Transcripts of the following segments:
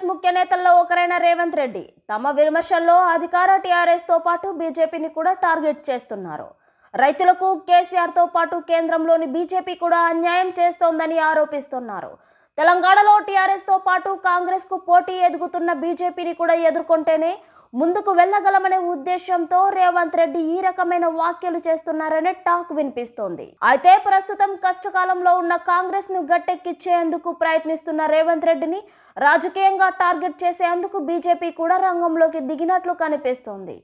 TRS ముఖ్య నేతల్లో ఒకరైన రేవంత్ రెడ్డి తమ విమర్శల్లో అధికార టీఆర్ఎస్తో పాటు బీజేపీని కూడా టార్గెట్ చేస్తున్నారు రైతులకు కేసీఆర్తో పాటు కేంద్రంలోని బీజేపీ కూడా అన్యాయం చేస్తోందని ఆరోపిస్తున్నారు తెలంగాణలో టీఆర్ఎస్తో పాటు కాంగ్రెస్కు పోటీ ఎదుగుతున్న బీజేపీని కూడా ఎదుర్కొంటేనే ముందుకు వెళ్ళగలమనే ఉద్దేశంతో రేవంత్ రెడ్డి ఈ రకమైన వ్యాఖ్యలు చేస్తున్నారనే టాక్ వినిపిస్తోంది అయితే ప్రస్తుతం కష్టకాలంలో ఉన్న కాంగ్రెస్ ను గట్టెక్కిచ్చేందుకు ప్రయత్నిస్తున్న రేవంత్ రెడ్డిని రాజకీయంగా టార్గెట్ చేసేందుకు బీజేపీ కూడా రంగంలోకి దిగినట్లు కనిపిస్తోంది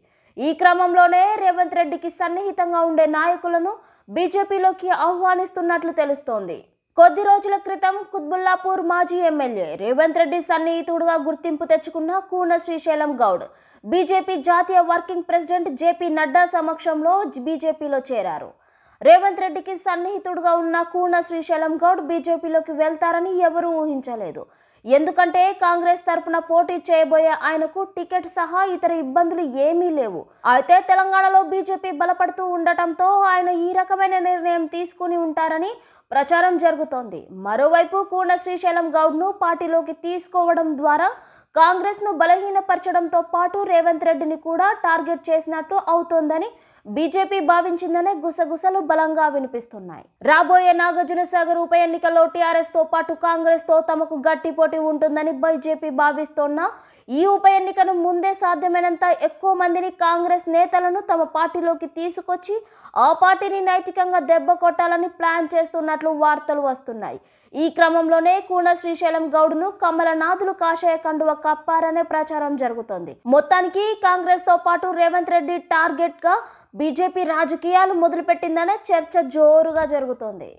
ఈ క్రమంలోనే రేవంత్ రెడ్డికి సన్నిహితంగా ఉండే నాయకులను బీజేపీలోకి ఆహ్వానిస్తున్నట్లు తెలుస్తోంది కొద్ది రోజుల క్రితం కుత్బుల్లాపూర్ మాజీ ఎమ్మెల్యే రేవంత్ రెడ్డి సన్నిహితుడుగా గుర్తింపు తెచ్చుకున్న కూన శ్రీశైలం గౌడ్ బీజేపీ జాతీయ వర్కింగ్ ప్రెసిడెంట్ జేపీ నడ్డా సమక్షంలో బీజేపీలో చేరారు రేవంత్ రెడ్డికి సన్నిహితుడుగా ఉన్న కూన శ్రీశైలం గౌడ్ బీజేపీలోకి వెళ్తారని ఎవరూ ఊహించలేదు ఎందుకంటే కాంగ్రెస్ తరపున పోటీ చేయబోయే ఆయనకు టికెట్ సహా ఇతర ఇబ్బందులు ఏమీ లేవు అయితే తెలంగాణలో బీజేపీ బలపడుతూ ఉండటంతో ఆయన ఈ రకమైన నిర్ణయం తీసుకుని ఉంటారని ప్రచారం జరుగుతోంది మరోవైపు కూన శ్రీశైలం గౌడ్ను పార్టీలోకి తీసుకోవడం ద్వారా కాంగ్రెస్ను బలహీనపరచడంతో పాటు రేవంత్ రెడ్డిని కూడా టార్గెట్ చేసినట్టు అవుతోందని బీజేపీ భావించిందనే గుసగుసలు బలంగా వినిపిస్తున్నాయి రాబోయే నాగార్జున సాగర్ ఉప ఎన్నికల్లో టీఆర్ఎస్ తో పాటు కాంగ్రెస్ తో తమకు గట్టి పోటీ ఉంటుందని బీజేపీ భావిస్తున్న ఈ ఉప ఎన్నికను ముందే సాధ్యమైనంత ఎక్కువ మందిని కాంగ్రెస్ నేతలను తమ పార్టీలోకి తీసుకొచ్చి ఆ పార్టీని నైతికంగా దెబ్బ కొట్టాలని ప్లాన్ చేస్తున్నట్లు వార్తలు వస్తున్నాయి ఈ క్రమంలోనే కూన శ్రీశైలం గౌడ్ను కమలనాథులు కాషాయ కండువ కప్పారనే ప్రచారం జరుగుతోంది మొత్తానికి కాంగ్రెస్ తో పాటు రేవంత్ రెడ్డి టార్గెట్ గా బీజేపీ రాజకీయాలు మొదలుపెట్టిందనే చర్చ జోరుగా జరుగుతోంది